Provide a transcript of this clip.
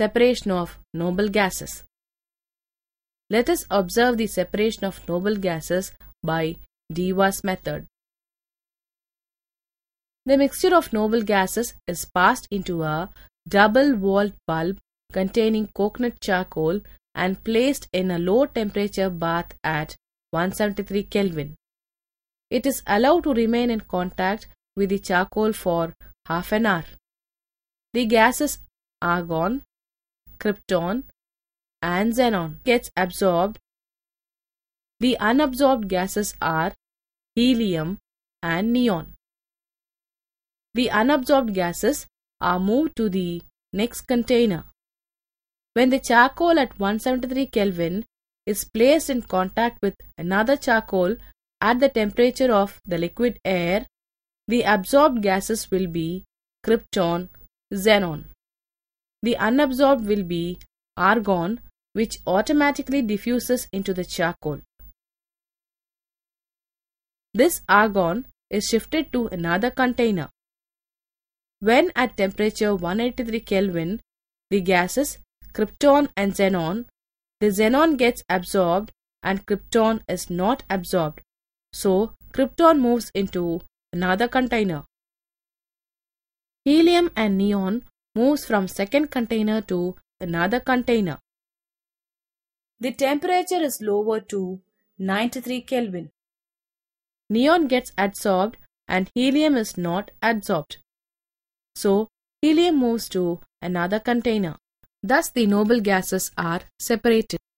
Separation of noble gases. Let us observe the separation of noble gases by Dewa's method. The mixture of noble gases is passed into a double-walled bulb containing coconut charcoal and placed in a low temperature bath at 173 Kelvin. It is allowed to remain in contact with the charcoal for half an hour. The gases argon, krypton, and xenon gets absorbed. The unabsorbed gases are helium and neon. The unabsorbed gases are moved to the next container. When the charcoal at 173 Kelvin is placed in contact with another charcoal at the temperature of the liquid air, the absorbed gases will be krypton, xenon. The unabsorbed will be argon, which automatically diffuses into the charcoal. This argon is shifted to another container. When at temperature 183 Kelvin, the gases krypton and xenon, the xenon gets absorbed and krypton is not absorbed. So, krypton moves into another container. Helium and neon moves from second container to another container. The temperature is lower to 93 Kelvin. Neon gets adsorbed and helium is not adsorbed. So, helium moves to another container. Thus, the noble gases are separated.